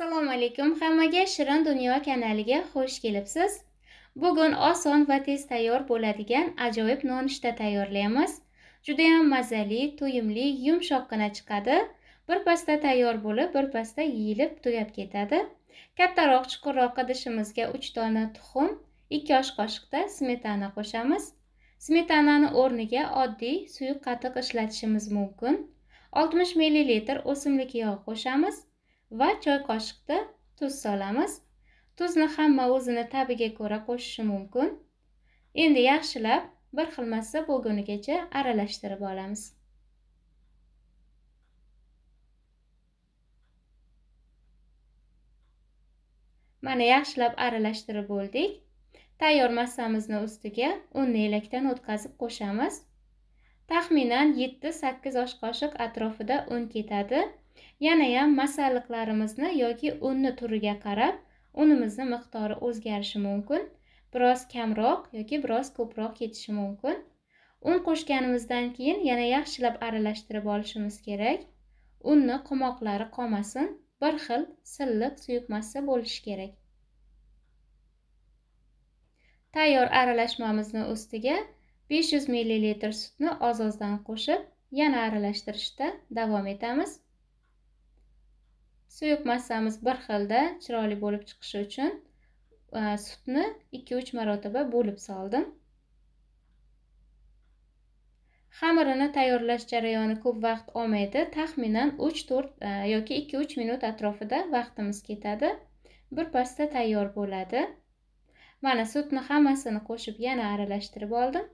assalomu alaykum hammaga shirin dunyo kanaliga xush kelibsiz bugun oson va tez tayyor bo'ladigan ajoyib nonushta tayyorlaymiz judayam mazali to'yimli yumshoqqina chiqadi birpasda tayyor bo'lib birpasda yeyilib tugab ketadi kattaroq chuqurroq idishimizga 3 dona tuxum 2 osh qoshiqda smetana qo'shamiz smetanani o'rniga oddiy suyuq qatiq ishlatishimiz mumkin 60 ml o'simlik yog'i qo'shamiz va choy qoshiqda tuz solamiz tuzni hamma o'zini tabiga ko'ra qo'shishi mumkin endi yaxshilab bir massa bo'lgunigacha aralashtirib olamiz mana yaxshilab aralashtirib bo'ldik tayyor massamizni ustiga unni elakdan o'tkazib qo'shamiz taxminan 7-8 osh qoshiq atrofida un ketadi yanayam masalliqlarimizni yoki unni turiga qarab unimizni miqdori o'zgarishi mumkin biroz kamroq yoki biroz ko'proq ketishi mumkin un qo'shganimizdan keyin yana yaxshilab aralashtirib olishimiz kerak unni qumoqlari qolmasin bir xil silliq massa bo'lishi kerak tayyor aralashmamizni ustiga 500 ml sutni oz ozdan qo'shib yana aralashtirishda davom etamiz Suyuk massamiz bir xilda chiroyli bo'lib chiqishi uchun e, sutni 2-3 marotaba bo'lib soldim. Xamirini tayyorlash jarayoni ko'p vaqt olmaydi, taxminan 3-4 e, yoki 2-3 minut atrofida vaqtimiz ketadi. Bir pasta tayyor bo'ladi. Mana sutni hammasini qo'shib yana aralashtirib oldim.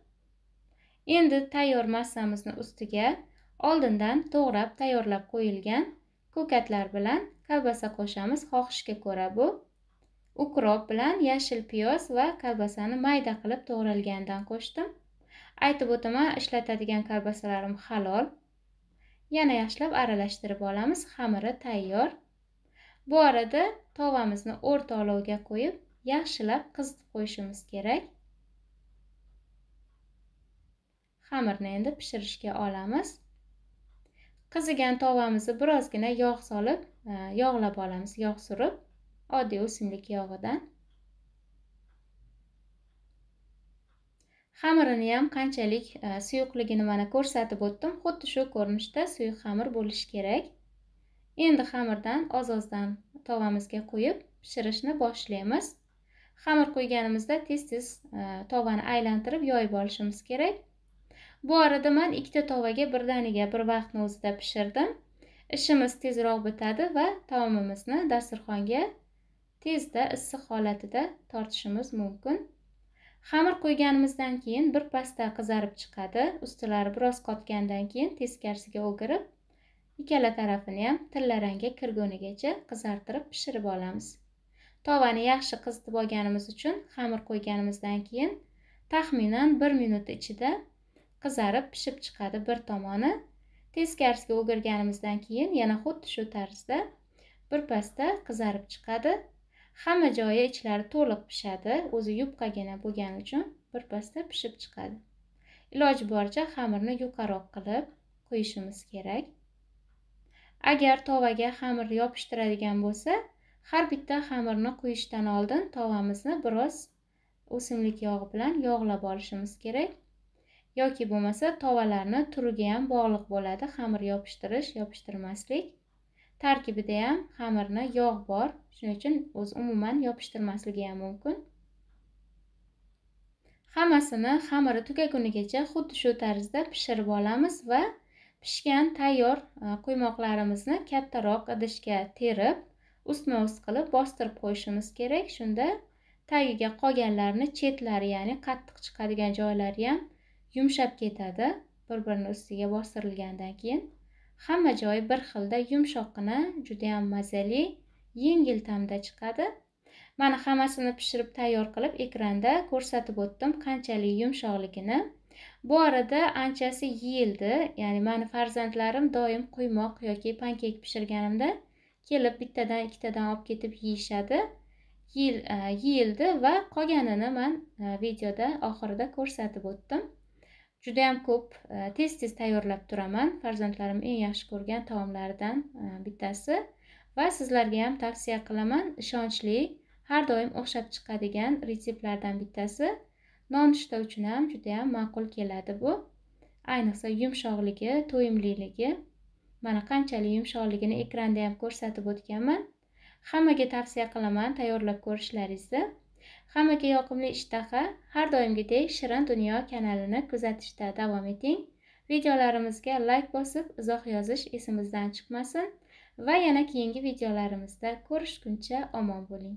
Endi tayyor massamizni ustiga oldindan to'g'rab tayyorlab qo'yilgan ko'katlar bilan kolbasa qo'shamiz xohishga ko'ra bu ukrop bilan yashil piyoz va kolbasani mayda qilib to'g'ralgandan qo'shdim aytib o'taman ishlatadigan kolbasalarim halol yana yaxshilab aralashtirib olamiz xamiri tayyor bu arada tovamizni o'rta olovga qo'yib yaxshilab qizitib qo'yishimiz kerak xamirni endi pishirishga olamiz qizigan tovamizni birozgina yog' solib e, yog'lab olamiz yog' surib oddiy o'simlik yog'idan xamirini ham qanchalik e, suyuqligini mana ko'rsatib o'tdim xuddi shu ko'rinishda suyuq xamir bo'lishi kerak endi xamirdan oz ozdan tovamizga qo'yib pishirishni boshlaymiz xamir qo'yganimizda tez tez e, tovani aylantirib yoyib olishimiz kerak bu arada man ikkita tovaga birdaniga bir vaqtni o'zida pishirdim ishimiz tezroq bitadi va taomimizni dasturxonga tezda issiq holatida tortishimiz mumkin xamir qo'yganimizdan keyin bir pasta qizarib chiqadi ustilari biroz qotgandan keyin teskarisiga o'girib ikkala tarafini ham tillarangga kirgunigacha qizartirib pishirib olamiz tovani yaxshi qizitib olganimiz uchun xamir qo'yganimizdan keyin taxminan bir minut ichida qizarib pishib chiqadi bir tomoni teskarisiga o'girganimizdan keyin yana xuddi shu tarzda birpasda qizarib chiqadi hamma joyi ichlari to'liq pishadi o'zi yupqagina bo'lgani uchun birpasda pishib chiqadi iloji boricha xamirni yuqaroq qilib qo'yishimiz kerak agar tovaga xamir yopishtiradigan bo'lsa har bitta xamirni quyishdan oldin tovamizni biroz o'simlik yog'i bilan yog'lab olishimiz kerak yoki bo'lmasa tovalarni turiga ham bog'liq bo'ladi xamir yopishtirish yopishtirmaslik tarkibida ham xamirni yog' bor shuning uchun o'zi umuman yopishtirmasligi ham mumkin hammasini xamiri tugagunigacha xuddi shu tarzda pishirib olamiz va pishgan tayyor e, quymoqlarimizni kattaroq idishga terib ustma ust qilib bostirib qo'yishimiz kerak shunda tagiga qolganlarini chetlari ya'ni qattiq chiqadigan joylari ham yumshab ketadi bir birini ustiga bostirilgandan keyin hamma joyi bir xilda yumshoqqina judayam mazali yengil ta'mda chiqadi mana hammasini pishirib tayyor qilib ekranda ko'rsatib o'tdim qanchalik yumshoqligini bu orada anchasi yeyildi ya'ni mani farzandlarim doim quymoq yoki pankek pishirganimda kelib bittadan ikkitadan olib ketib yeyishadi e, yeyildi va qolganini man e, videoda oxirida ko'rsatib o'tdim judayam ko'p e, tez tez tayyorlab turaman farzandlarim eng yaxshi ko'rgan taomlaridan e, bittasi va sizlarga ham tavsiya qilaman ishonchli har doim o'xshab chiqadigan retseptlardan bittasi nonushta uchun ham juda yam ma'qul keladi bu ayniqsa yumshoqligi to'yimliligi mana qanchalik yumshoqligini ekranda ham ko'rsatib o'tganman hammaga tavsiya qilaman tayyorlab ko'rishlaringizni Hammaga yoqimli ishtaha har doimgidek Shirin dunyo kanalini kuzatishda davom eting. Videolarimizga like bosib, izoh yozish esimizdan chiqmasin va yana keyingi videolarimizda ko'rishguncha omon bo'ling.